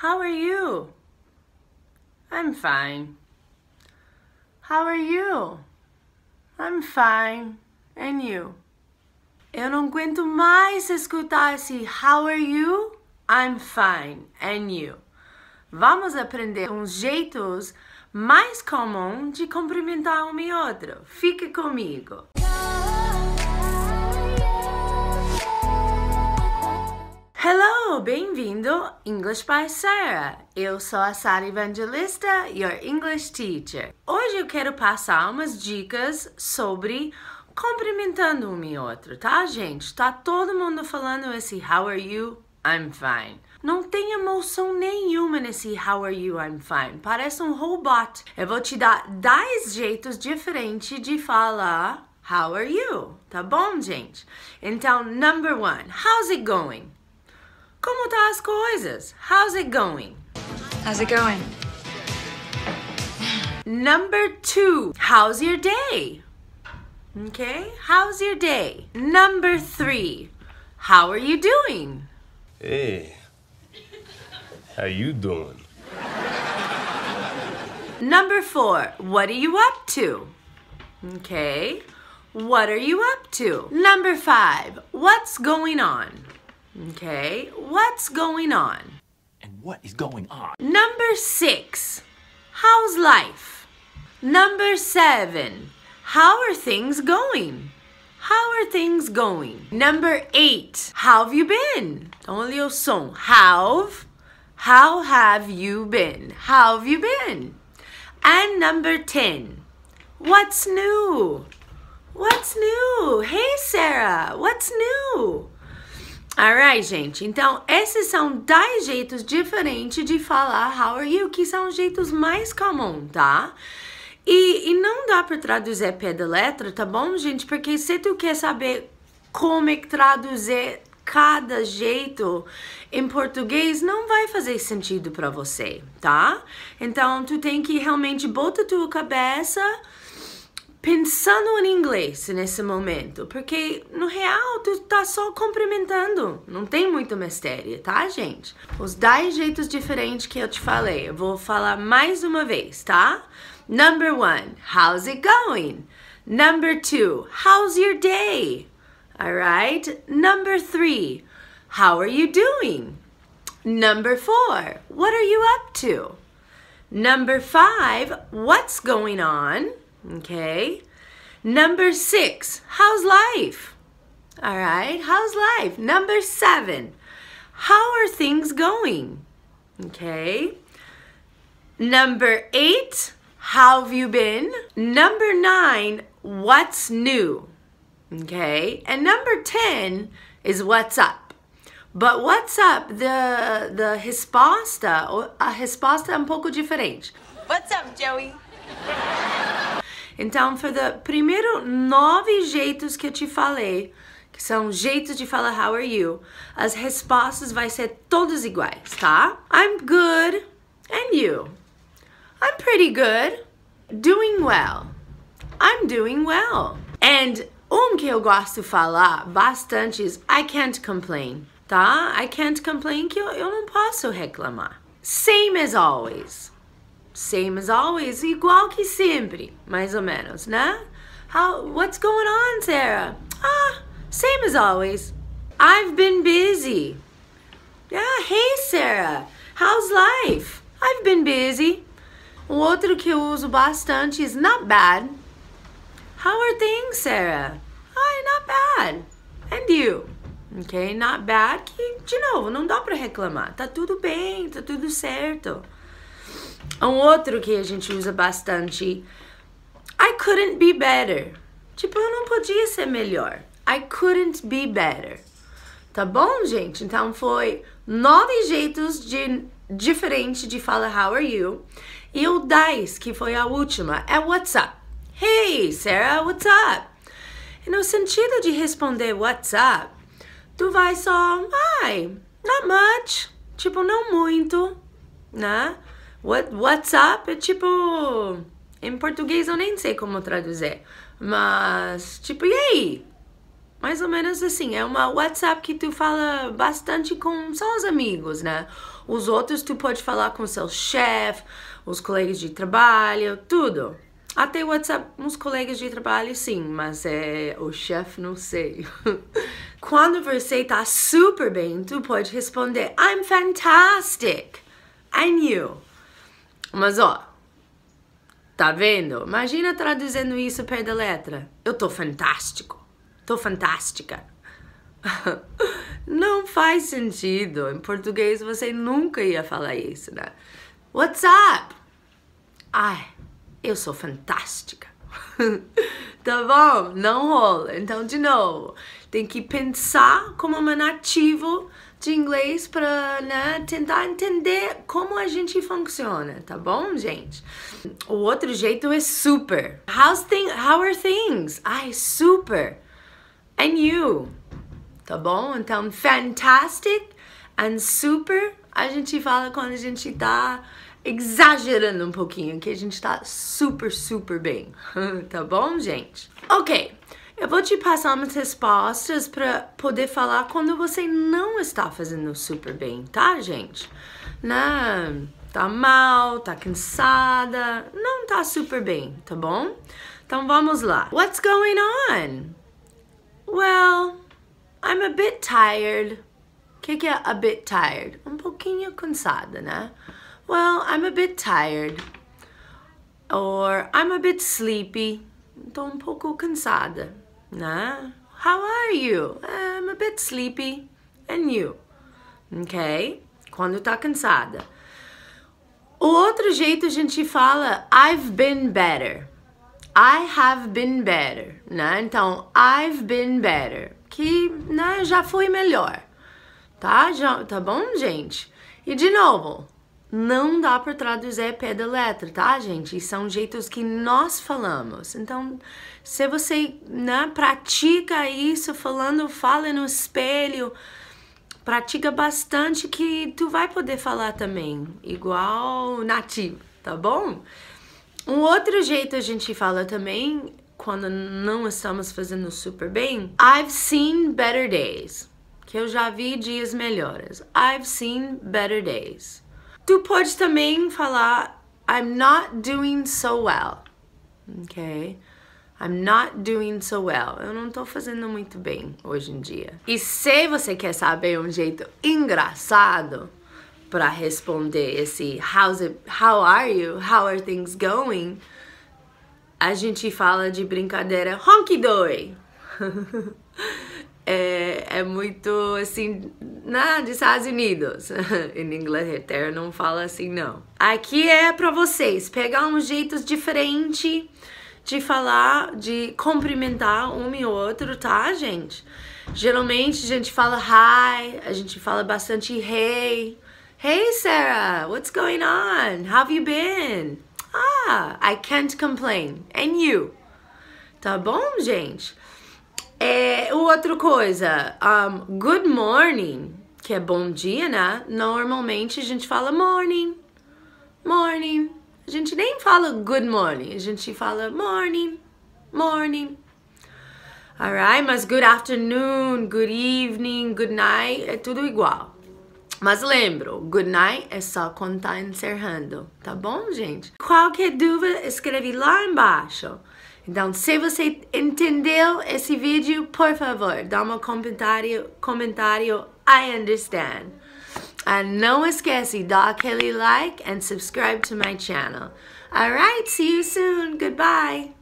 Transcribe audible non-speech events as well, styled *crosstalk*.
How are you? I'm fine. How are you? I'm fine. And you? Eu não aguento mais escutar esse How are you? I'm fine. And you? Vamos aprender uns jeitos mais comuns de cumprimentar um e outro. Fique comigo. Hello, bem-vindo English by Sarah. Eu sou a Sara Evangelista, your English teacher. Hoje eu quero passar umas dicas sobre cumprimentando um e outro, tá, gente? Tá todo mundo falando esse how are you? I'm fine. Não tem emoção nenhuma nesse How are you? I'm fine. Parece um robot. Eu vou te dar 10 jeitos diferentes de falar How are you? Tá bom, gente? Então, number one, how's it going? ¿Cómo estás coisas? How's it going? How's it going? Number two, how's your day? Okay, how's your day? Number three, how are you doing? Hey, how you doing? Number four, what are you up to? Okay, what are you up to? Number five, what's going on? Okay, what's going on? And what is going on? Number six, how's life? Number seven, how are things going? How are things going? Number eight, how have you been? Only song. som, have. How have you been? How have you been? And number 10, what's new? What's new? Hey, Sarah, what's new? Alright, gente. Então, esses são 10 jeitos diferentes de falar how are you, que são os jeitos mais comuns, tá? E, e não dá para traduzir pé da letra, tá bom, gente? Porque se tu quer saber como é que traduzir cada jeito em português não vai fazer sentido para você, tá? Então, tu tem que realmente botar tua cabeça pensando em inglês nesse momento, porque no real tu tá só cumprimentando, não tem muito mistério, tá, gente? Os 10 jeitos diferentes que eu te falei, eu vou falar mais uma vez, tá? Number one, how's it going? Number two, how's your day? Alright? Number three, how are you doing? Number four, what are you up to? Number five, what's going on? Okay. Number six, how's life? All right, how's life? Number seven, how are things going? Okay. Number eight, how have you been? Number nine, what's new? Okay. And number 10 is what's up. But what's up, the, the resposta, a resposta é um pouco diferente. What's up, Joey? Então, for os primeiro nove jeitos que eu te falei, que são jeitos de falar how are you, as respostas vai ser todas iguais, tá? I'm good and you. I'm pretty good. Doing well. I'm doing well. And um que eu gosto de falar bastante is I can't complain, tá? I can't complain que eu, eu não posso reclamar. Same as always. Same as always, igual que sempre, mais ou menos, né? How, what's going on, Sarah? Ah, same as always. I've been busy. Yeah, hey, Sarah. How's life? I've been busy. O outro que eu uso bastante is not bad. How are things, Sarah? Ah, not bad. And you? Ok, not bad, que, de novo, não dá pra reclamar. Tá tudo bem, tá tudo certo. É um outro que a gente usa bastante. I couldn't be better. Tipo, eu não podia ser melhor. I couldn't be better. Tá bom, gente? Então foi nove jeitos de, diferente de falar how are you. E o dice que foi a última, é what's up. Hey, Sarah, what's up? E no sentido de responder what's up, tu vai só, ai, not much. Tipo, não muito, né? What, WhatsApp é tipo. Em português eu nem sei como traduzir. Mas, tipo, e aí? Mais ou menos assim, é uma WhatsApp que tu fala bastante com só os amigos, né? Os outros tu pode falar com seu chefe, os colegas de trabalho, tudo. Até WhatsApp, uns colegas de trabalho sim, mas é o chefe não sei. *laughs* Quando você tá super bem, tu pode responder I'm fantastic. And you? Mas ó, tá vendo? Imagina traduzindo tá isso pé da letra. Eu tô fantástico. Tô fantástica. *laughs* Não faz sentido. Em português você nunca ia falar isso, né? What's up? Ai, eu sou fantástica. *laughs* tá bom? Não rola. Então, de novo, tem que pensar como uma nativo de inglês para né, tentar entender como a gente funciona, tá bom, gente? O outro jeito é super. How's thing, how are things? Ai, super. And you? Tá bom? Então, fantastic and super a gente fala quando a gente tá exagerando um pouquinho, que a gente tá super, super bem. *laughs* tá bom, gente? Ok. Eu vou te passar umas respostas para poder falar quando você não está fazendo super bem, tá, gente? Né? Tá mal, tá cansada, não tá super bem, tá bom? Então vamos lá. What's going on? Well, I'm a bit tired. O que, que é a bit tired? Um pouquinho cansada, né? Well, I'm a bit tired. Or I'm a bit sleepy. Tô um pouco cansada né? How are you? I'm a bit sleepy. And you? Ok? Quando tá cansada. O outro jeito a gente fala I've been better. I have been better, né? Então, I've been better, que né, já foi melhor, tá? Já, tá bom, gente? E de novo, não dá para traduzir pé da letra, tá, gente? são jeitos que nós falamos. Então, se você né, pratica isso falando, fala no espelho, pratica bastante que tu vai poder falar também, igual nativo, tá bom? Um outro jeito a gente fala também quando não estamos fazendo super bem, I've seen better days, que eu já vi dias melhores. I've seen better days. Tu pode também falar I'm not doing so well. Ok? I'm not doing so well. Eu não tô fazendo muito bem hoje em dia. E se você quer saber um jeito engraçado para responder esse how's it, how are you? How are things going? A gente fala de brincadeira honky Doy. *laughs* é, é muito assim, na, dos Estados Unidos. *laughs* Em Inglaterra não fala assim, não. Aqui é para vocês pegar um jeito diferente de falar, de cumprimentar um e outro, tá, gente? Geralmente a gente fala hi, a gente fala bastante hey. Hey Sarah, what's going on? How have you been? Ah, I can't complain. And you? Tá bom, gente? É, outra coisa, um, good morning, que é bom dia, né? Normalmente a gente fala morning, morning. A gente nem fala good morning, a gente fala morning, morning. Alright? Mas good afternoon, good evening, good night é tudo igual. Mas lembro, good night é só quando tá encerrando, tá bom, gente? Qualquer dúvida, escreve lá embaixo. Então, se você entendeu esse vídeo, por favor, dá um comentário, comentário, I understand. And não esquece, dá aquele like and subscribe to my channel. Alright, see you soon. Goodbye.